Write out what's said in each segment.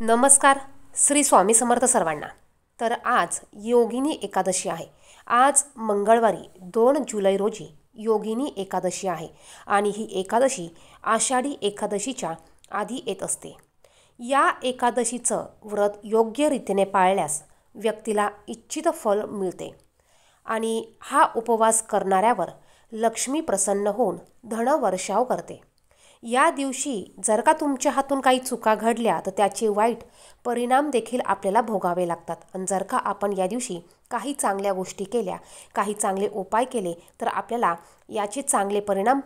नमस्कार श्री स्वामी समर्थ सर्वांना तर आज योगिनी एकादशी आहे आज मंगळवारी दोन जुलै रोजी योगिनी एकादशी आहे आणि ही एकादशी आषाढी एकादशीच्या आधी येत असते या एकादशीचं व्रत योग्य रीतीने पाळल्यास व्यक्तीला इच्छित फल मिळते आणि हा उपवास करणाऱ्यावर लक्ष्मी प्रसन्न होऊन धनवर्षाव करते या दिवशी जर का तुमच्या हातून काही चुका घडल्या तर त्याचे वाईट परिणाम देखील आपल्याला भोगावे लागतात आणि जर का आपण या दिवशी काही चांगल्या गोष्टी केल्या काही चांगले उपाय केले तर आपल्याला याचे चांगले परिणाम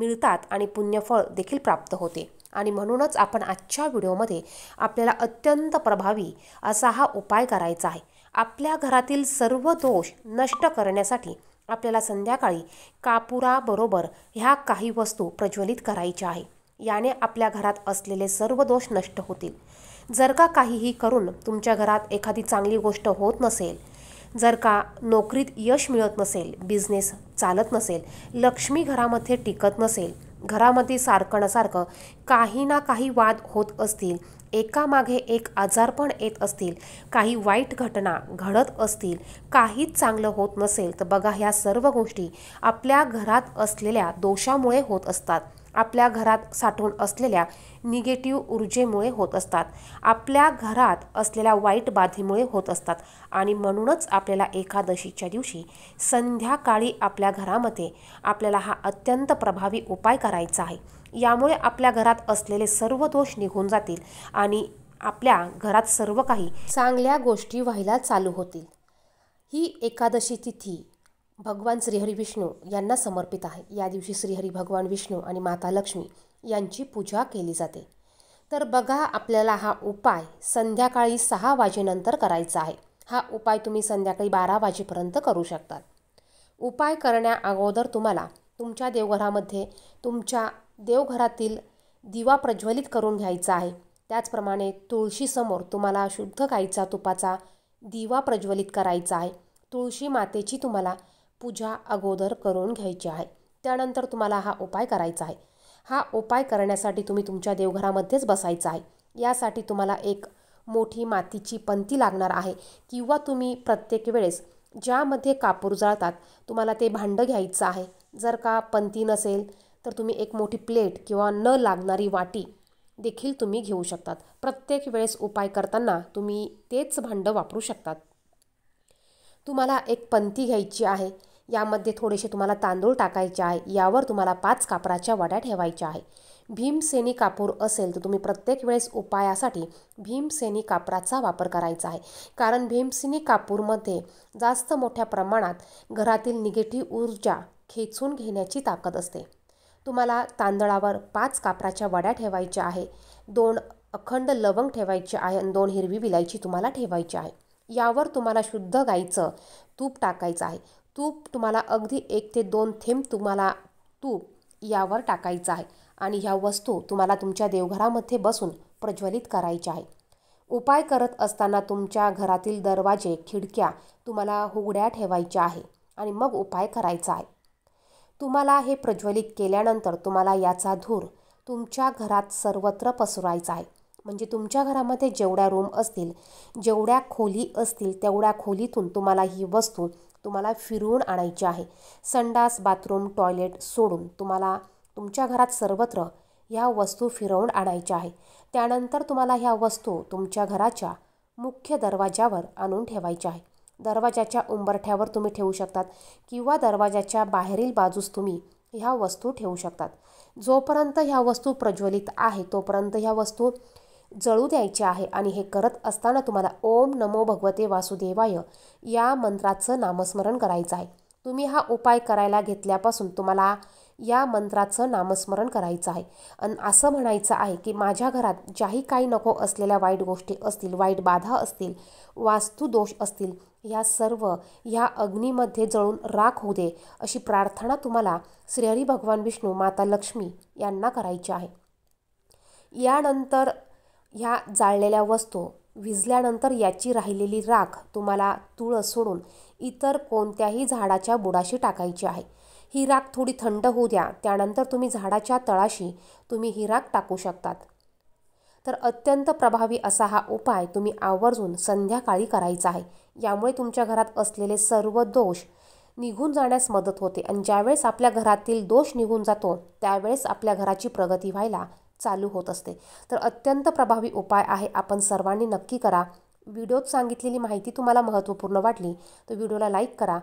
मिळतात आणि पुण्यफळ देखील प्राप्त होते आणि म्हणूनच आपण आजच्या व्हिडिओमध्ये आपल्याला अत्यंत प्रभावी असा हा उपाय करायचा आहे आपल्या घरातील सर्व दोष नष्ट करण्यासाठी आपल्याला संध्याकाळी कापुराबरोबर ह्या काही वस्तू प्रज्वलित करायच्या आहे याने आपल्या घरात असलेले सर्व दोष नष्ट होतील जर का काहीही करून तुमच्या घरात एखादी चांगली गोष्ट होत नसेल जर का नोकरीत यश मिळत नसेल बिझनेस चालत नसेल लक्ष्मी घरामध्ये टिकत नसेल घरामध्ये सारखं काही ना काही वाद होत असतील एकामागे एक आजार पण येत असतील काही वाईट घटना घडत असतील काहीच चांगलं होत नसेल तर बघा ह्या सर्व गोष्टी आपल्या घरात असलेल्या दोषामुळे होत असतात आपल्या घरात साठवून असलेल्या निगेटिव्ह ऊर्जेमुळे होत असतात आपल्या घरात असलेल्या वाईट बाधेमुळे होत असतात आणि म्हणूनच आपल्याला एकादशीच्या दिवशी संध्याकाळी आपल्या घरामध्ये आपल्याला हा अत्यंत प्रभावी उपाय करायचा आहे यामुळे आपल्या घरात असलेले सर्व दोष निघून जातील आणि आपल्या घरात सर्व काही चांगल्या गोष्टी व्हायला चालू होतील ही एकादशी तिथी भगवान श्रीहरी विष्णू यांना समर्पित आहे या दिवशी श्रीहरी भगवान विष्णू आणि माता लक्ष्मी यांची पूजा केली जाते तर बघा आपल्याला हा उपाय संध्याकाळी सहा वाजेनंतर करायचा आहे हा उपाय तुम्ही संध्याकाळी बारा वाजेपर्यंत करू शकतात उपाय करण्या अगोदर तुम्हाला तुमच्या देवघरामध्ये तुमच्या देवघरातील दिवा प्रज्वलित करून घ्यायचा आहे त्याचप्रमाणे तुळशीसमोर तुम्हाला शुद्ध गाईचा तुपाचा दिवा प्रज्वलित करायचा आहे तुळशी मातेची तुम्हाला पूजा अगोदर करून घ्यायची आहे त्यानंतर तुम्हाला हा उपाय करायचा आहे हा उपाय करण्यासाठी तुम्ही तुमच्या देवघरामध्येच बसायचा आहे यासाठी तुम्हाला एक मोठी मातीची पंती लागणार आहे किंवा तुम्ही प्रत्येक वेळेस ज्यामध्ये कापूर जळतात तुम्हाला ते भांडं घ्यायचं आहे जर का पंती नसेल तर तुम्ही एक मोठी प्लेट किंवा न लागणारी वाटी देखील तुम्ही घेऊ शकतात प्रत्येक वेळेस उपाय करताना तुम्ही तेच भांडं वापरू शकतात तुम्हाला एक पंथी घ्यायची आहे यामध्ये थोडेसे तुम्हाला तांदूळ टाकायचे आहे यावर तुम्हाला पाच कापराच्या वड्या ठेवायच्या आहे भीमसेनी कापूर असेल तर तुम्ही प्रत्येक वेळेस उपायासाठी भीमसेनी कापराचा वापर करायचा आहे कारण भीमसेनी कापूरमध्ये जास्त मोठ्या प्रमाणात घरातील निगेटिव्ह ऊर्जा खेचून घेण्याची ताकद असते तुम्हाला तांदळावर पाच कापराच्या वड्या ठेवायच्या आहे दोन अखंड लवंग ठेवायचे आहे आणि दोन हिरवी विलायची तुम्हाला ठेवायची आहे यावर तुम्हाला शुद्ध गाईचं तूप टाकायचं आहे तूप तुम्हाला अगदी एक ते दोन थेंब तुम्हाला तूप यावर टाकायचं आहे आणि ह्या वस्तू तुम्हाला तुमच्या देवघरामध्ये बसून प्रज्वलित करायच्या आहे उपाय करत असताना तुमच्या घरातील दरवाजे खिडक्या तुम्हाला उघड्या ठेवायच्या आहे आणि मग उपाय करायचा आहे तुम्हाला हे प्रज्वलित केल्यानंतर तुम्हाला याचा धूर तुमच्या घरात सर्वत्र पसरायचा आहे म्हणजे तुमच्या घरामध्ये जेवढ्या रूम असतील जेवढ्या खोली असतील तेवढ्या खोलीतून तुम्हाला ही वस्तू तुम्हाला फिरवून आणायची आहे संडास बाथरूम टॉयलेट सोडून तुम्हाला तुमच्या घरात सर्वत्र ह्या वस्तू फिरवून आणायच्या आहे त्यानंतर तुम्हाला ह्या वस्तू तुमच्या घराच्या मुख्य दरवाज्यावर आणून ठेवायच्या आहे दरवाजाच्या उंबरठ्यावर तुम्ही ठेवू शकतात किंवा दरवाजाच्या बाहेरील बाजूस तुम्ही ह्या वस्तू ठेवू शकतात जोपर्यंत ह्या वस्तू प्रज्वलित आहे तोपर्यंत ह्या वस्तू जळू द्यायचे आहे आणि हे करत असताना तुम्हाला ओम नमो भगवते वासुदेवाय या मंत्राचं नामस्मरण करायचं आहे तुम्ही हा उपाय करायला घेतल्यापासून तुम्हाला या मंत्राचं नामस्मरण करायचं आहे आणि असं म्हणायचं आहे की माझ्या घरात ज्याही काही नको असलेल्या वाईट गोष्टी असतील वाईट बाधा असतील वास्तुदोष असतील या सर्व ह्या अग्नीमध्ये जळून राख होऊ दे अशी प्रार्थना तुम्हाला श्रीहरी भगवान विष्णू माता लक्ष्मी यांना करायची आहे यानंतर ह्या जाळलेल्या वस्तू विझल्यानंतर याची राहिलेली राख तुम्हाला तुळस सोडून इतर कोणत्याही झाडाच्या बुडाशी टाकायची आहे ही राख थोडी थंड होऊ द्या त्यानंतर तुम्ही झाडाच्या तळाशी तुम्ही ही राख टाकू शकतात तर अत्यंत प्रभावी असा हा उपाय तुम्ही आवर्जून संध्याकाळी करायचा आहे यामुळे तुमच्या घरात असलेले सर्व दोष निघून जाण्यास मदत होते आणि ज्यावेळेस आपल्या घरातील दोष निघून जातो त्यावेळेस आपल्या घराची प्रगती व्हायला चालू होत असते तर अत्यंत प्रभावी उपाय आहे आपण सर्वांनी नक्की करा व्हिडिओत सांगितलेली माहिती तुम्हाला महत्त्वपूर्ण वाटली तर व्हिडिओला लाईक करा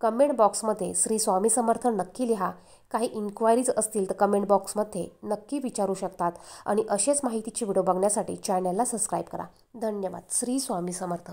कमेंट बॉक्समध्ये श्री स्वामी समर्थ नक्की लिहा काही इन्क्वायरीज असतील तर कमेंट बॉक्समध्ये नक्की विचारू शकतात आणि असेच माहितीची व्हिडिओ बघण्यासाठी चॅनलला सबस्क्राईब करा धन्यवाद श्री स्वामी समर्थ